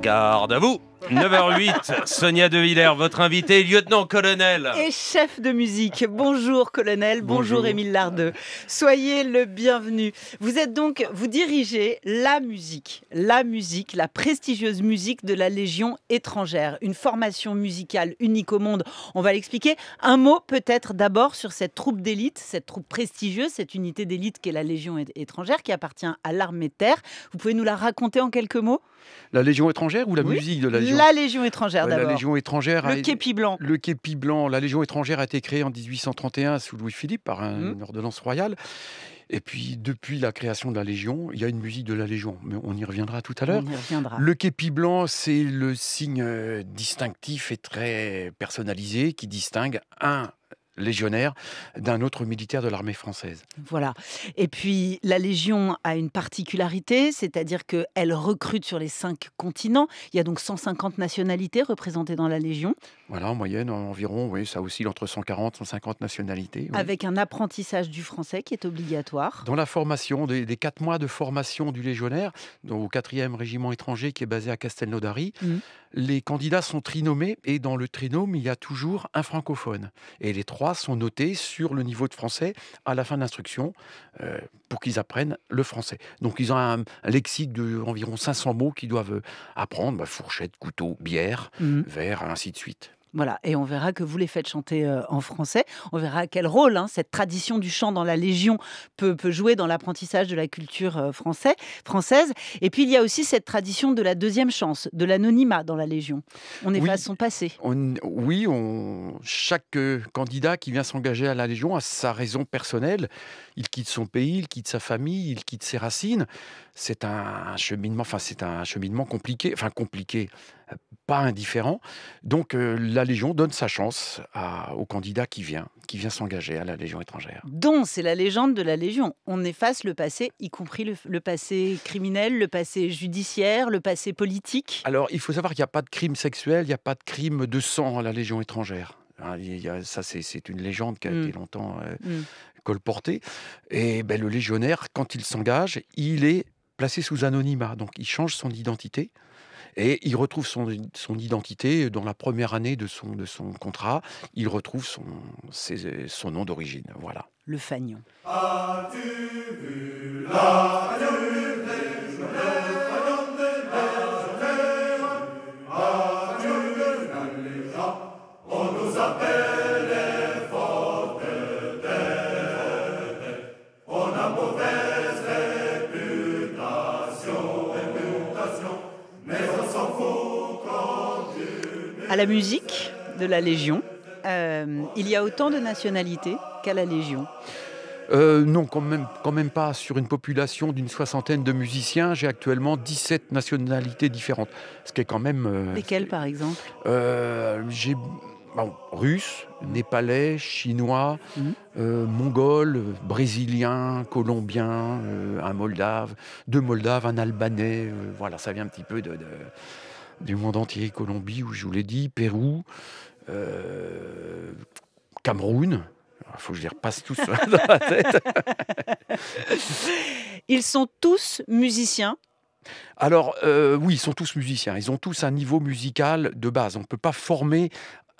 Garde à vous 9h08, Sonia De Villers, votre invité lieutenant-colonel. Et chef de musique. Bonjour, colonel. Bonjour, Émile Lardeux. Soyez le bienvenu. Vous êtes donc, vous dirigez la musique, la musique, la prestigieuse musique de la Légion étrangère. Une formation musicale unique au monde. On va l'expliquer. Un mot peut-être d'abord sur cette troupe d'élite, cette troupe prestigieuse, cette unité d'élite qui est la Légion étrangère qui appartient à l'armée terre. Vous pouvez nous la raconter en quelques mots la Légion étrangère ou la musique de la Légion La Légion étrangère d'abord. La Légion étrangère. Le képi blanc. Le képi blanc. La Légion étrangère a été créée en 1831 sous Louis-Philippe par un, une mm. ordonnance royale. Et puis, depuis la création de la Légion, il y a une musique de la Légion, mais on y reviendra tout à l'heure. Le képi blanc, c'est le signe euh, distinctif et très personnalisé qui distingue un légionnaire d'un autre militaire de l'armée française. Voilà. Et puis la Légion a une particularité, c'est-à-dire qu'elle recrute sur les cinq continents. Il y a donc 150 nationalités représentées dans la Légion. Voilà, en moyenne, environ, oui, ça oscille entre 140 et 150 nationalités. Avec un apprentissage du français qui est obligatoire. Dans la formation, des, quatre mois de formation du légionnaire, au 4e régiment étranger qui est basé à Castelnaudary, mm. les candidats sont trinommés et dans le trinôme, il y a toujours un francophone. Et les trois sont notés sur le niveau de français à la fin de l'instruction euh, pour qu'ils apprennent le français. Donc ils ont un, lexique d'environ environ 500 mots qu'ils doivent euh, apprendre, bah, fourchette, couteau, bière, mmh. verre, ainsi de suite. Voilà, et on verra que vous les faites chanter euh, en français. On verra quel rôle hein, cette tradition du chant dans la Légion peut, jouer dans l'apprentissage de la culture euh, française. Et puis il y a aussi cette tradition de la deuxième chance, de l'anonymat dans la Légion. On efface oui, son passé. oui, on, chaque euh, candidat qui vient s'engager à la Légion a sa raison personnelle. Il quitte son pays, il quitte sa famille, il quitte ses racines. C'est un, un cheminement, enfin c'est un cheminement compliqué, enfin compliqué pas indifférent. Donc euh, la Légion donne sa chance à, au candidat qui vient, qui vient s'engager à la Légion étrangère. Donc c'est la légende de la Légion. On efface le passé, y compris le, passé criminel, le passé judiciaire, le passé politique. Alors il faut savoir qu'il n'y a pas de crime sexuel, il n'y a pas de crime de sang à la Légion étrangère. Hein, ça, c'est une légende qui a été mm. longtemps euh, mm. colportée. Et ben, le légionnaire, quand il s'engage, il est placé sous anonymat. Donc, il change son identité. Et il retrouve son, son identité dans la première année de son, de son contrat. Il retrouve son, son nom d'origine. Voilà. Le fagnon. à la musique de la Légion. Euh, il y a autant de nationalités qu'à la Légion. Euh, non, quand même, quand même pas. Sur une population d'une soixantaine de musiciens, j'ai actuellement 17 nationalités différentes. Ce qui est quand même. Euh, Lesquelles, par exemple J'ai bon, russe, népalais, chinois, mhm. mongol, brésilien, colombien, un moldave, deux moldaves, un albanais. voilà, ça vient un petit peu de du monde entier, Colombie, où je vous l'ai dit, Pérou, euh, Cameroun. Il faut que je les repasse tous hein, dans la tête. Ils sont tous musiciens. Alors euh, oui, ils sont tous musiciens. Ils ont tous un niveau musical de base. On ne peut pas former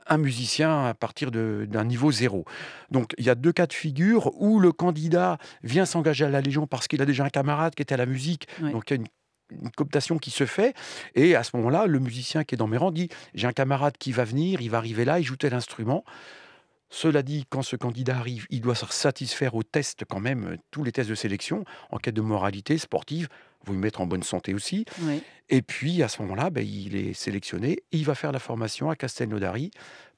un musicien à partir d'un niveau zéro. Donc il y a deux cas de figure où le candidat vient s'engager à la Légion parce qu'il a déjà un camarade qui était à la musique, donc il y a une une cooptation qui se fait. Et à ce moment-là, le musicien qui est dans mes rangs dit J'ai un camarade qui va venir, il va arriver là, il joue tel instrument. Cela dit, quand ce candidat arrive, il doit se satisfaire aux tests quand même, tous les tests de sélection, en quête de moralité sportive, vous le mettre en bonne santé aussi. Et puis, à ce moment-là, ben, il est sélectionné, il va faire la formation à Castelnaudary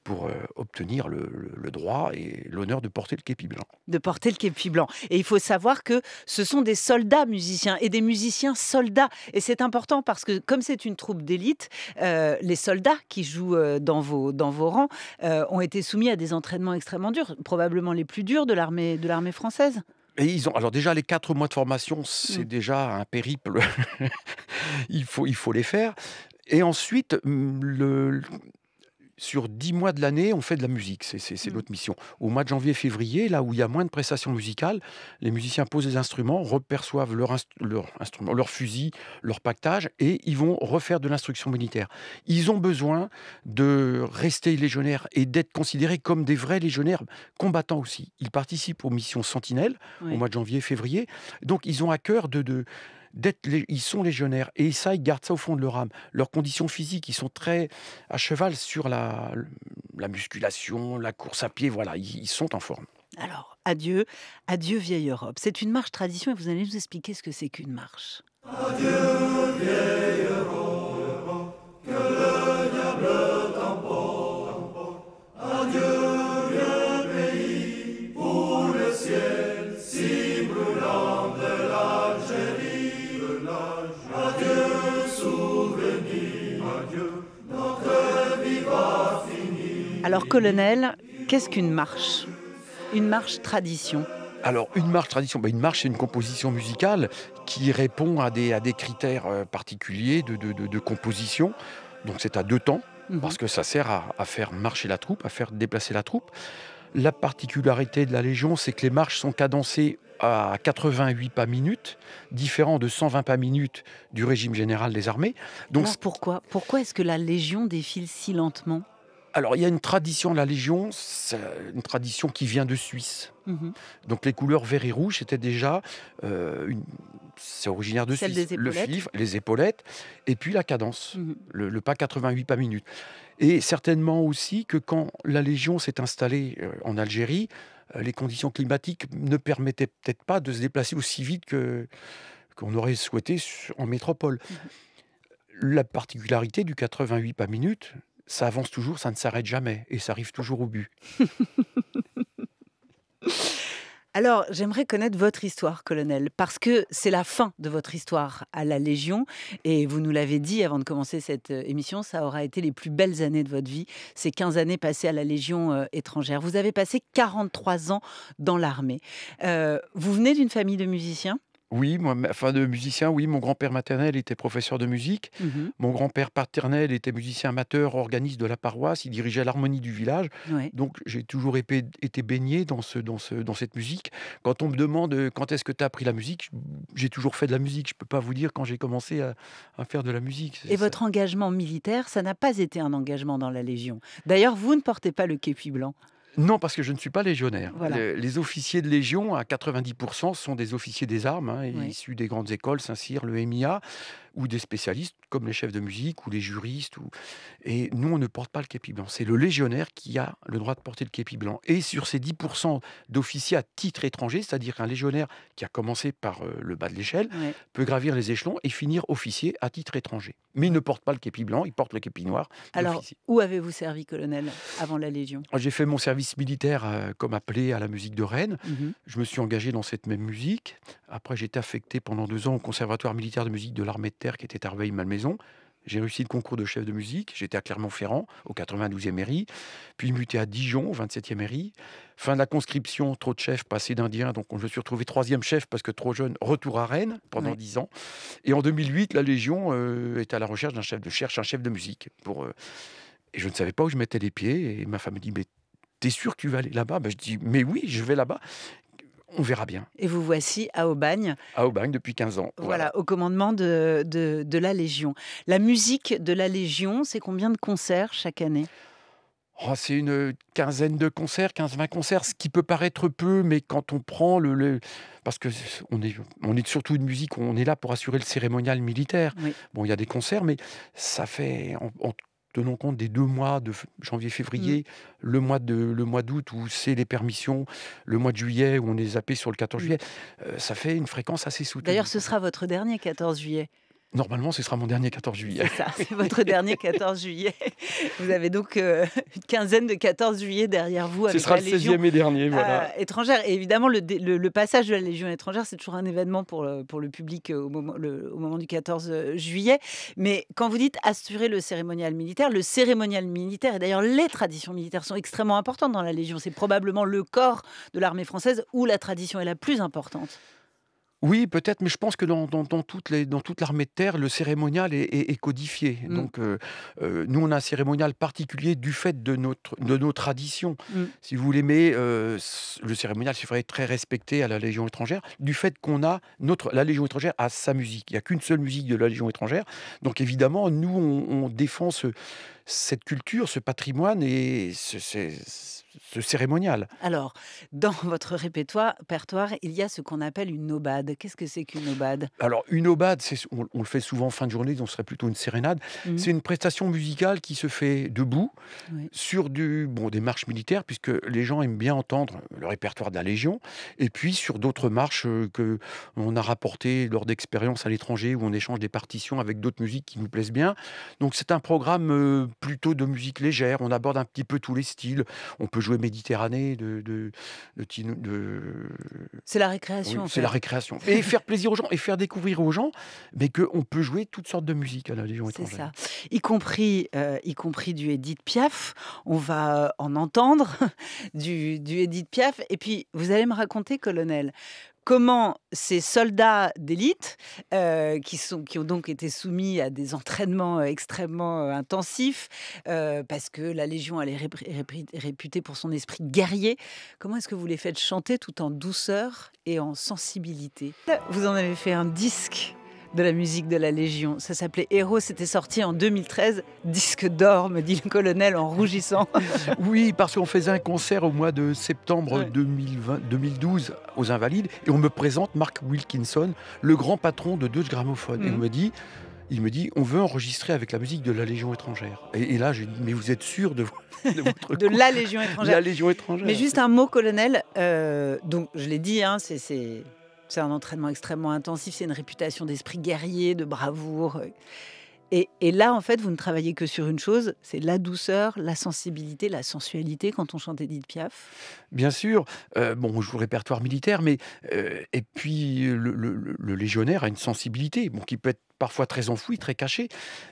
pour euh, obtenir le, droit et l'honneur de porter le képi blanc. De porter le képi blanc. Et il faut savoir que ce sont des soldats musiciens et des musiciens soldats. Et c'est important parce que comme c'est une troupe d'élite, euh, les soldats qui jouent euh, dans vos, dans vos rangs ont été soumis à des entraînements extrêmement durs, probablement les plus durs de l'armée française. Et ils ont alors déjà les quatre mois de formation, c'est mmh. déjà un périple. il faut il faut les faire. Et ensuite, hum, le, sur 10 mois de l'année, on fait de la musique. C'est l'autre mmh. notre mission. Au mois de janvier-février, là où il y a moins de prestations musicales, les musiciens posent des instruments, reperçoivent leur, fusils, leur instrument, leur fusil, leur pactage, et ils vont refaire de l'instruction militaire. Ils ont besoin de rester légionnaires et d'être considérés comme des vrais légionnaires combattants aussi. Ils participent aux missions Sentinelles, au mois de janvier-février. Donc, ils ont à cœur de ils sont légionnaires et ça, ils gardent ça au fond de leur âme. Leurs conditions physiques, ils sont très à cheval sur la, la musculation, la course à pied, voilà, ils sont en forme. Alors, adieu, adieu vieille Europe. C'est une marche tradition et vous allez nous expliquer ce que c'est qu'une marche. Alors, colonel, qu'est-ce qu'une marche Une marche tradition alors, une marche tradition, bah, une marche, c'est une composition musicale qui répond à des, à des critères euh, particuliers de, composition. Donc, c'est à deux temps, mhm. parce que ça sert à, faire marcher la troupe, à faire déplacer la troupe. La particularité de la Légion, c'est que les marches sont cadencées à 88 pas minute, différent de 120 pas minutes du régime général des armées. Alors pourquoi Pourquoi est-ce que la Légion défile si lentement alors, il y a une tradition de la Légion, une tradition qui vient de Suisse. Mhm. Donc, les couleurs vert et rouge, c'était déjà euh, C'est originaire de Suisse. le les épaulettes, et puis la cadence, mhm. le, pas 88 pas minute. Et certainement aussi que quand la Légion s'est installée euh, en Algérie, euh, les conditions climatiques ne permettaient peut-être pas de se déplacer aussi vite que qu'on aurait souhaité en métropole. Mhm. La particularité du 88 pas minute, ça avance toujours, ça ne s'arrête jamais et ça arrive toujours au but. Alors, j'aimerais connaître votre histoire, colonel, parce que c'est la fin de votre histoire à la Légion. Et vous nous l'avez dit avant de commencer cette euh, émission, ça aura été les plus belles années de votre vie, ces 15 années passées à la Légion euh, étrangère. Vous avez passé 43 ans dans l'armée. Euh, vous venez d'une famille de musiciens oui, moi, enfin de musicien, oui. Mon grand-père maternel était professeur de musique. Mmh mon grand-père paternel était musicien amateur, organiste de la paroisse. Il dirigeait l'harmonie du village. Donc j'ai toujours été, baigné dans, cette musique. Quand on me demande euh, quand est-ce que tu as appris la musique, j'ai toujours fait de la musique. Je ne peux pas vous dire quand j'ai commencé à, faire de la musique. Et votre engagement militaire, ça n'a pas été un engagement dans la Légion. D'ailleurs, vous ne portez pas le képi blanc. Non, parce que je ne suis pas légionnaire. les officiers de Légion, à 90%, sont des officiers des armes, hein, issus des grandes écoles, Saint-Cyr, le MIA ou des spécialistes comme les chefs de musique ou les juristes. Ou... Et nous, on ne porte pas le képi blanc. C'est le légionnaire qui a le droit de porter le képi blanc. Et sur ces 10% d'officiers à titre étranger, c'est-à-dire qu'un légionnaire qui a commencé par euh, le bas de l'échelle, peut gravir les échelons et finir officier à titre étranger. Mais il ne porte pas le képi blanc, il porte le képi noir. Alors, où avez-vous servi, colonel, avant la Légion J'ai fait mon service militaire euh, comme appelé à la musique de Rennes. Mhm. Je me suis engagé dans cette même musique. Après, j'ai été affecté pendant deux ans au Conservatoire militaire de musique de l'armée de terre qui était à Arveil-Malmaison. J'ai réussi le concours de chef de musique. J'étais à Clermont-Ferrand, au 92e mairie, puis muté à Dijon, au 27e mairie. Fin de la conscription, trop de chefs, passé d'indiens. donc je me suis retrouvé troisième chef parce que trop jeune. Retour à Rennes pendant dix ans. Et en 2008, la Légion était euh, est à la recherche d'un chef de cherche un chef de musique. Pour, euh, et je ne savais pas où je mettais les pieds. Et ma femme me dit mais T'es sûr que tu vas aller là-bas ben, Je dis, mais oui, je vais là-bas. On verra bien. Et vous voici à Aubagne. À Aubagne depuis 15 ans. Voilà, au commandement de, la Légion. La musique de la Légion, c'est combien de concerts chaque année oh, c'est une quinzaine de concerts, 15-20 concerts, ce qui peut paraître peu, mais quand on prend le, le parce que on est, on est surtout une musique, on est là pour assurer le cérémonial militaire. Bon, il y a des concerts, mais ça fait en, tenons compte des deux mois de janvier-février, mmh. le mois de le mois d'août où c'est les permissions, le mois de juillet où on est zappé sur le 14 mmh. juillet, euh, ça fait une fréquence assez soutenue. D'ailleurs, ce sera votre dernier 14 juillet. Normalement, ce sera mon dernier 14 juillet. C'est ça, c'est votre dernier 14 juillet. Vous avez donc euh, une quinzaine de 14 juillet derrière vous. Avec ce sera le 16e et dernier, voilà. Euh, étrangère. évidemment, le, passage de la Légion étrangère, c'est toujours un événement pour le, euh, pour le public au moment, au moment du 14 juillet. Mais quand vous dites assurer le cérémonial militaire, le cérémonial militaire, et d'ailleurs les traditions militaires sont extrêmement importantes dans la Légion. C'est probablement le corps de l'armée française où la tradition est la plus importante. Oui, peut-être, mais je pense que dans, toute l'armée de terre, le cérémonial est, codifié. Mm. Donc, euh, euh, nous, on a un cérémonial particulier du fait de, nos traditions. Mm. Si vous voulez, mais euh, le cérémonial, c'est vrai, très respecté à la Légion étrangère, du fait qu'on a notre. La Légion étrangère a sa musique. Il n'y a qu'une seule musique de la Légion étrangère. Donc, évidemment, nous, on, on défend ce cette culture, ce patrimoine et ce, cérémonial. Alors, dans votre répertoire, il y a ce qu'on appelle une obade. Qu'est-ce que c'est qu'une obade Alors, une obade, on, le fait souvent en fin de journée, on serait plutôt une sérénade. Mmh. C'est une prestation musicale qui se fait debout, sur du, bon, des marches militaires, puisque les gens aiment bien entendre le répertoire de la Légion, et puis sur d'autres marches euh, que on a rapportées lors d'expériences à l'étranger, où on échange des partitions avec d'autres musiques qui nous plaisent bien. Donc, c'est un programme euh, plutôt de musique légère. On aborde un petit peu tous les styles. On peut jouer Méditerranée, de, de, de, C'est la récréation. c'est la récréation. Et faire plaisir aux gens et faire découvrir aux gens, mais qu'on peut jouer toutes sortes de musiques à la Légion étrangère. C'est ça. Y compris, euh, y compris du Edith Piaf. On va euh, en entendre du, du Edith Piaf. Et puis, vous allez me raconter, colonel, comment ces soldats d'élite, euh, qui, qui ont donc été soumis à des entraînements euh, extrêmement euh, intensifs, parce que la Légion, elle est réputée pour son esprit guerrier, comment est-ce que vous les faites chanter tout en douceur et en sensibilité Vous en avez fait un disque de la musique de la Légion. Ça s'appelait Héros, c'était sorti en 2013. Disque d'or, me dit le colonel en rougissant. oui, parce qu'on faisait un concert au mois de septembre 2012 aux Invalides et on me présente Marc Wilkinson, le grand patron de Deutsche Grammophone. Et on mhm. me dit il me dit on veut enregistrer avec la musique de la Légion étrangère. Et, là, j'ai dis « mais vous êtes sûr de, de votre de la Légion étrangère. la Légion étrangère. Mais juste un mot, colonel. Euh, donc je l'ai dit, hein, c'est c'est un entraînement extrêmement intensif, c'est une réputation d'esprit guerrier, de bravoure. Et, là, en fait, vous ne travaillez que sur une chose, c'est la douceur, la sensibilité, la sensualité quand on chante Edith Piaf. Bien sûr. Euh, bon, on joue répertoire militaire, mais euh, et puis le, légionnaire a une sensibilité, bon, qui peut être parfois très enfouie, très cachée.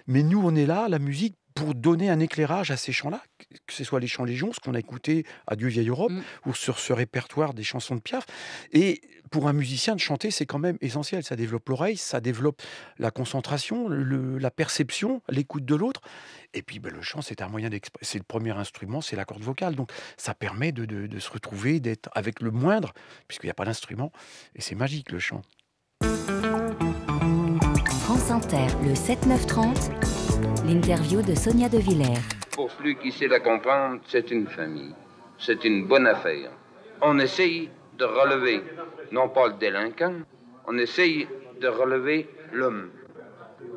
Mais nous, on est là, la musique, pour donner un éclairage à ces chants-là, que ce soit les chants légion, ce qu'on a écouté à Dieu vieille Europe, mm. ou sur ce répertoire des chansons de Piaf. Et pour un musicien, de chanter, c'est quand même essentiel. Ça développe l'oreille, ça développe la concentration, la perception, l'écoute de l'autre. Et puis, ben, le chant, c'est un moyen d'exprimer. C'est le premier instrument, c'est la corde vocale. Donc, ça permet de, de se retrouver, d'être avec le moindre, puisqu'il n'y a pas d'instrument. Et c'est magique, le chant. France Inter, le 7-9-30, l'interview de Sonia De Villers. Pour celui qui sait la comprendre, c'est une famille. C'est une bonne affaire. On essaye de relever non pas le délinquant, on essaye de relever l'homme.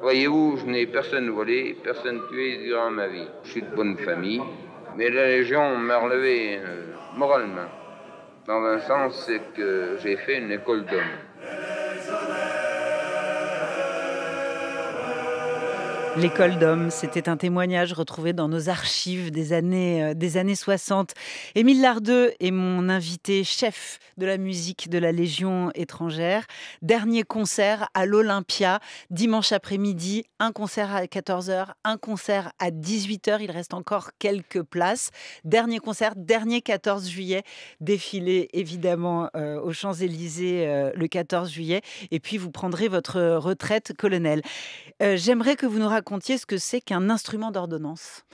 Voyez-vous, je n'ai personne volé, personne tué durant ma vie. Je suis de bonne famille, mais la Légion m'a relevé euh, moralement. Dans un sens, c'est que j'ai fait une école d'hommes. L'école d'hommes, c'était un témoignage retrouvé dans nos archives des années, euh, des années 60. Émile Lardeux est mon invité, chef de la musique de la Légion étrangère. Dernier concert à l'Olympia, dimanche après-midi, un concert à 14h, un concert à 18h. Il reste encore quelques places. Dernier concert, dernier 14 juillet, défilé évidemment euh, aux Champs-Élysées euh, le 14 juillet. Et puis vous prendrez votre retraite, colonel. J'aimerais que vous nous racontiez ce que c'est qu'un instrument d'ordonnance.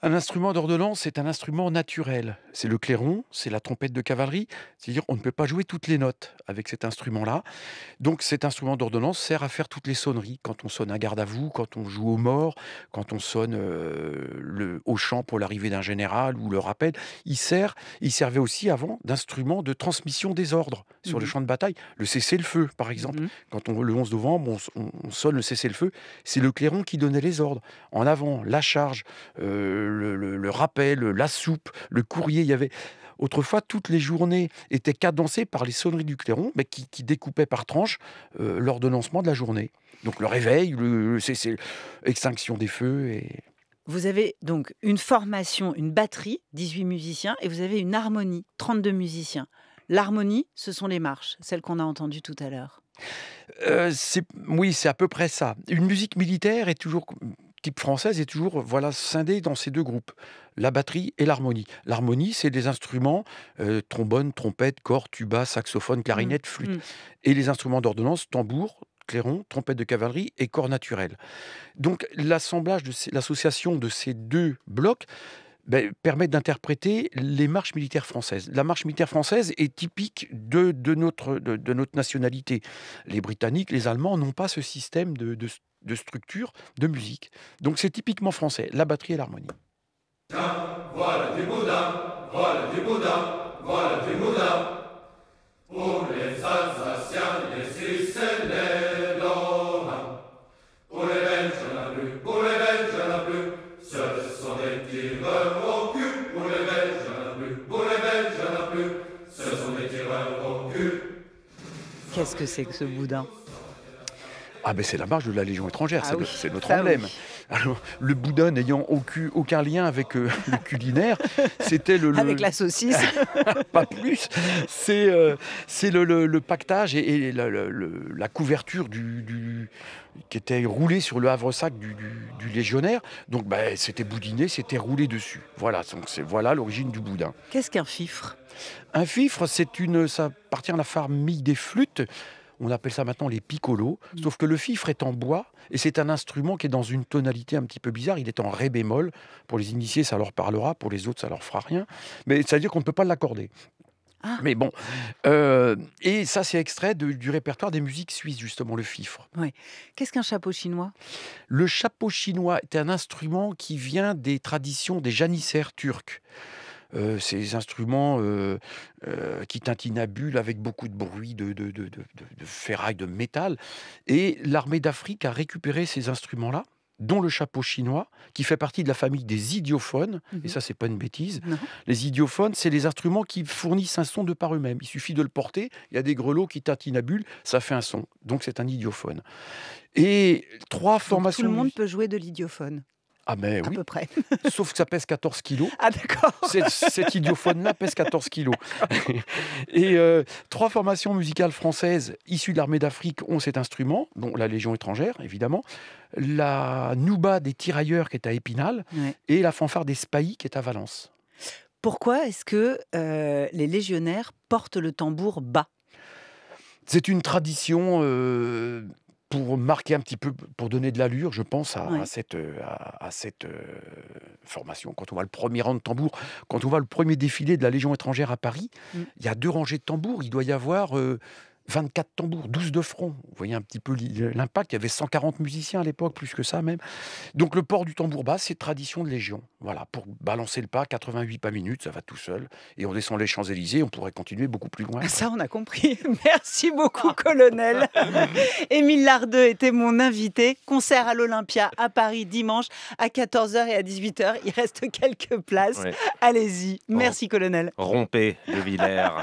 Un instrument d'ordonnance, c'est un instrument naturel. C'est le clairon, c'est la trompette de cavalerie. C'est-à-dire, on ne peut pas jouer toutes les notes avec cet instrument-là. Donc, cet instrument d'ordonnance sert à faire toutes les sonneries. Quand on sonne un garde à vous, quand on joue aux morts, quand on sonne euh, le, au champ pour l'arrivée d'un général ou le rappel, il sert. Il servait aussi avant d'instrument de transmission des ordres sur le mhm. champ de bataille. Le cessez-le-feu, par exemple. Mhm. Quand on le 11 novembre, on, sonne le cessez-le-feu. C'est le clairon qui donnait les ordres. En avant, la charge. Euh, le, rappel, la soupe, le courrier. Il y avait Autrefois, toutes les journées étaient cadencées par les sonneries du clairon, mais qui, découpaient par tranches euh, l'ordonnancement de la journée. Donc le réveil, le, l'extinction des feux et... Vous avez donc une formation, une batterie, 18 musiciens, et vous avez une harmonie, 32 musiciens. L'harmonie, ce sont les marches, celles qu'on a entendues tout à l'heure. Euh, oui, c'est à peu près ça. Une musique militaire est toujours type française est toujours voilà scindée dans ces deux groupes, la batterie et l'harmonie. L'harmonie, c'est des instruments euh, trombone, trompette, corps, tuba, saxophone, clarinette, mmh, flûte, mmh. et les instruments d'ordonnance, tambour, clairon, trompette de cavalerie et corps naturel. Donc l'assemblage l'association de ces deux blocs ben, permet d'interpréter les marches militaires françaises. La marche militaire française est typique de, notre, notre nationalité. Les Britanniques, les Allemands n'ont pas ce système de, de, de structure de musique. Donc c'est typiquement français, la batterie et l'harmonie. Voilà du Bouddha, voilà du Bouddha, voilà du Bouddha. Pour les Alsaciens, les Suisses et les Lorrains. Pour les Belges, la plus, pour les Belges, la plus. Ce sont des tireurs au cul. Pour les Belges, la plus, pour les Belges, la plus. Ce sont des tireurs au cul. Qu'est-ce que c'est que ce boudin ah ben c'est la marge de la Légion étrangère, c'est, ah notre problème. Alors, le boudin n'ayant aucun, lien avec euh, le culinaire, c'était le, Avec la saucisse Pas plus C'est, euh, le, le, pactage et, la, couverture du, qui était roulé sur le havre-sac du, légionnaire. Donc ben, c'était boudiné, c'était roulé dessus. Voilà, c'est voilà l'origine du boudin. Qu'est-ce qu'un fifre Un fifre, c'est une, ça appartient à la famille des flûtes on appelle ça maintenant les piccolos, mm. sauf que le fifre est en bois et c'est un instrument qui est dans une tonalité un petit peu bizarre. Il est en ré bémol. Pour les initiés, ça leur parlera, pour les autres, ça leur fera rien. Mais ça veut dire qu'on ne peut pas l'accorder. Ah. Mais bon, euh, et ça c'est extrait du répertoire des musiques suisses justement, le fifre. Oui. Qu'est-ce qu'un chapeau chinois Le chapeau chinois est un instrument qui vient des traditions des janissaires turcs. Euh, ces instruments euh, tintinent euh, qui tintinabulent avec beaucoup de bruit, de, de, ferraille, de métal. Et l'armée d'Afrique a récupéré ces instruments-là dont le chapeau chinois, qui fait partie de la famille des idiophones. Mhm. Et ça, c'est pas une bêtise. Les idiophones, c'est les instruments qui fournissent un son de par eux-mêmes. Il suffit de le porter. Il y a des grelots qui tatinabulent, ça fait un son. Donc c'est un idiophone. Et trois formations. Tout le monde peut jouer de l'idiophone. Ah, mais oui. À peu près. Sauf que ça pèse 14 kilos. Ah, d'accord. Cette, idiophone-là pèse 14 kilos. Et euh, trois formations musicales françaises issues de l'armée d'Afrique ont cet instrument, dont la Légion étrangère, évidemment, la Nouba des tirailleurs qui est à Épinal, et la fanfare des Spahis qui est à Valence. Pourquoi est-ce que euh, les légionnaires portent le tambour bas C'est une tradition. Euh, pour marquer un petit peu, pour donner de l'allure, je pense, à, cette, euh, euh, formation. Quand on voit le premier rang de tambour, quand on voit le premier défilé de la Légion étrangère à Paris, mm. il y a deux rangées de tambours. Il doit y avoir euh, 24 tambours, 12 de front. Vous voyez un petit peu l'impact. Il y avait 140 musiciens à l'époque, plus que ça même. Donc le port du tambour bas, c'est tradition de Légion. Voilà, pour balancer le pas, 88 pas minutes, ça va tout seul. Et on descend les Champs-Élysées, on pourrait continuer beaucoup plus loin. Ça, on a compris. Merci beaucoup, colonel. Émile Lardeux était mon invité. Concert à l'Olympia à Paris dimanche à 14h et à 18h. Il reste quelques places. Allez-y. Merci, colonel. Rompez, le Villers.